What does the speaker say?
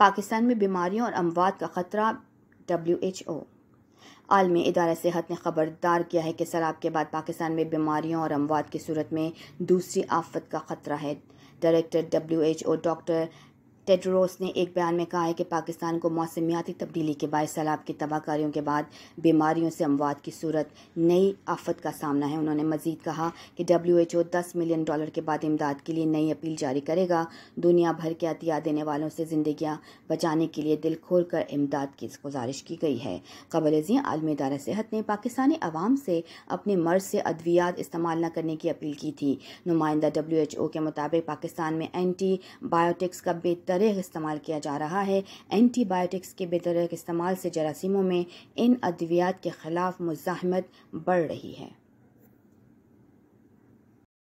पाकिस्तान में बीमारियों और अमवात का ख़तरा डब्ल्यू एच ओ आलमी इदारा सेहत ने खबरदार किया है कि शराब के बाद पाकिस्तान में बीमारियों और अमवात की सूरत में दूसरी आफत का ख़तरा है director W H O doctor Tedros ने एक बयान में कहा है कि पाकिस्तान को मौसमियाती तब्दीली के बाद सैलाब की तबाहकारियों के बाद बीमारियों से अमवाद की सूरत नई आफत का सामना है उन्होंने मजीद कहा कि डब्ल्यू एच ओ दस मिलियन डॉलर के बाद इमदाद के लिए नई अपील जारी करेगा दुनिया भर के अतिया देने वालों से जिंदगियाँ बचाने के लिए दिल खोल कर इमदाद की गुजारिश की गई है खबर जी आलमी इदारा सेहत ने पाकिस्तानी आवाम से अपने मर्ज से अद्वियात इस्तेमाल न करने की अपील की थी नुमाइंदा डब्ल्यू एच ओ के मुताबिक पाकिस्तान में एंटी बायोटिक्स का बेहतर बेतरह इस्तेमाल किया जा रहा है एंटीबायोटिक्स के बेतरह इस्तेमाल से जरासीमों में इन अद्वियात के ख़िलाफ़ मुजाहमत बढ़ रही है